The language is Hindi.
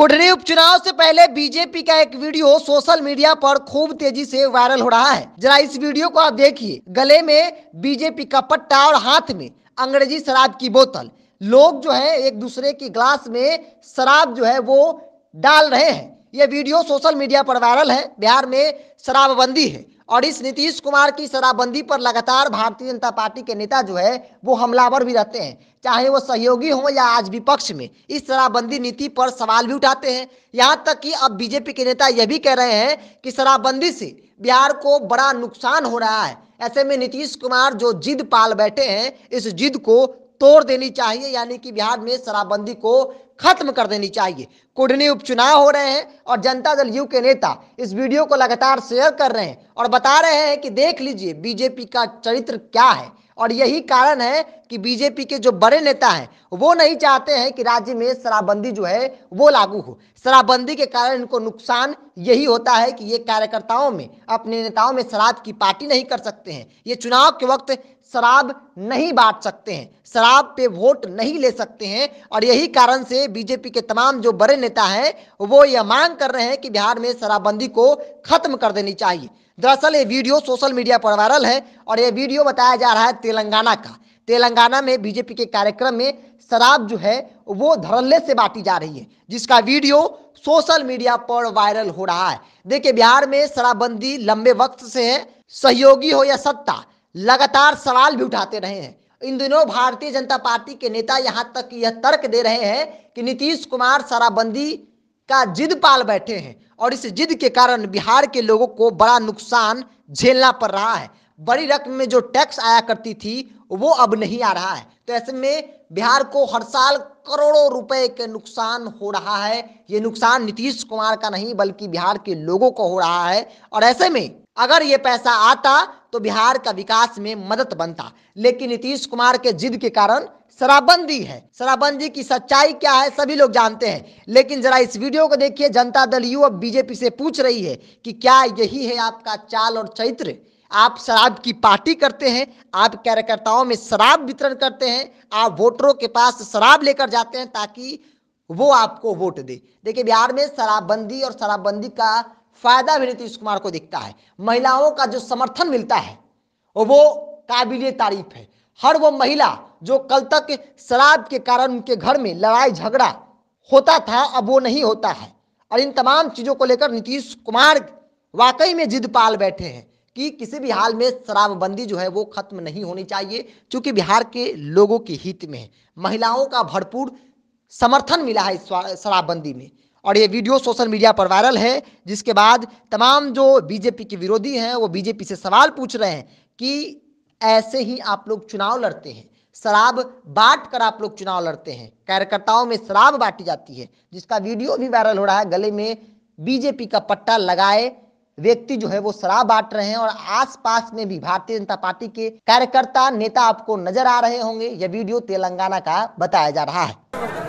कोटरी उपचुनाव से पहले बीजेपी का एक वीडियो सोशल मीडिया पर खूब तेजी से वायरल हो रहा है जरा इस वीडियो को आप देखिए गले में बीजेपी का पट्टा और हाथ में अंग्रेजी शराब की बोतल लोग जो है एक दूसरे की ग्लास में शराब जो है वो डाल रहे हैं ये वीडियो सोशल मीडिया पर वायरल है बिहार में शराबबंदी है और इस नीतीश कुमार की शराबबंदी पर लगातार भारतीय जनता पार्टी के नेता जो है वो हमलावर भी रहते हैं चाहे वो सहयोगी हों या आज विपक्ष में इस शराबबंदी नीति पर सवाल भी उठाते हैं यहाँ तक कि अब बीजेपी के नेता यह भी कह रहे हैं कि शराबबंदी से बिहार को बड़ा नुकसान हो रहा है ऐसे में नीतीश कुमार जो जिद पाल बैठे हैं इस जिद को तोड़ देनी चाहिए यानी कि बिहार में शराबबंदी को खत्म कर देनी चाहिए कुडनी उपचुनाव हो रहे हैं और जनता दल यू के नेता इस वीडियो को लगातार शेयर कर रहे हैं और बता रहे हैं कि देख लीजिए बीजेपी का चरित्र क्या है और यही कारण है कि बीजेपी के जो बड़े नेता हैं वो नहीं चाहते हैं कि राज्य में शराबबंदी जो है वो लागू हो शराबबंदी के कारण इनको नुकसान यही होता है कि ये कार्यकर्ताओं में अपने नेताओं में शराब की पार्टी नहीं कर सकते हैं ये चुनाव के वक्त शराब नहीं बांट सकते हैं शराब पे वोट नहीं ले सकते हैं और यही कारण से बीजेपी के तमाम जो बड़े नेता हैं वो यह मांग कर रहे हैं कि बिहार में शराबबंदी को खत्म कर देनी चाहिए दरअसल ये वीडियो सोशल मीडिया पर वायरल है और ये वीडियो बताया जा रहा है तेलंगाना का तेलंगाना में बीजेपी के कार्यक्रम में शराब जो है वो धड़ल्ले से बांटी जा रही है जिसका वीडियो सोशल मीडिया पर वायरल हो रहा है देखिए बिहार में शराबबंदी लंबे वक्त से है सहयोगी हो या सत्ता लगातार सवाल भी उठाते रहे हैं इन दिनों भारतीय जनता पार्टी के नेता यहाँ तक यह तर्क दे रहे हैं कि नीतीश कुमार शराबबंदी का जिद पाल बैठे हैं और इस जिद के कारण बिहार के लोगों को बड़ा नुकसान झेलना पड़ रहा है बड़ी रकम में जो टैक्स आया करती थी वो अब नहीं आ रहा है तो ऐसे में बिहार को हर साल करोड़ों रुपए के नुकसान हो रहा है ये नुकसान नीतीश कुमार का नहीं बल्कि बिहार के लोगों को हो रहा है और ऐसे में अगर ये पैसा आता तो बिहार का विकास में मदद बनता लेकिन नीतीश कुमार के जिद के कारण शराबबंदी है शराबबंदी की सच्चाई क्या है सभी लोग जानते हैं लेकिन जरा इस वीडियो को देखिए जनता दल यू अब बीजेपी से पूछ रही है कि क्या यही है आपका चाल और चरित्र आप शराब की पार्टी करते हैं आप कार्यकर्ताओं में शराब वितरण करते हैं आप वोटरों के पास शराब लेकर जाते हैं ताकि वो आपको वोट दे देखिए बिहार में शराबबंदी और शराबबंदी का फायदा भी नीतीश कुमार को दिखता है महिलाओं का जो समर्थन मिलता है वो काबिल तारीफ है हर वो महिला जो कल तक शराब के कारण उनके घर में लड़ाई झगड़ा होता था अब वो नहीं होता है और इन तमाम चीज़ों को लेकर नीतीश कुमार वाकई में जिद पाल बैठे हैं कि किसी भी हाल में शराबबंदी जो है वो खत्म नहीं होनी चाहिए क्योंकि बिहार के लोगों के हित में महिलाओं का भरपूर समर्थन मिला है इस शराबबंदी में और ये वीडियो सोशल मीडिया पर वायरल है जिसके बाद तमाम जो बीजेपी के विरोधी हैं वो बीजेपी से सवाल पूछ रहे हैं कि ऐसे ही आप लोग चुनाव लड़ते हैं शराब बांट कर आप लोग चुनाव लड़ते हैं कार्यकर्ताओं में शराब बांटी जाती है जिसका वीडियो भी वायरल हो रहा है गले में बीजेपी का पट्टा लगाए व्यक्ति जो है वो शराब बांट रहे हैं और आसपास में भी भारतीय जनता पार्टी के कार्यकर्ता नेता आपको नजर आ रहे होंगे यह वीडियो तेलंगाना का बताया जा रहा है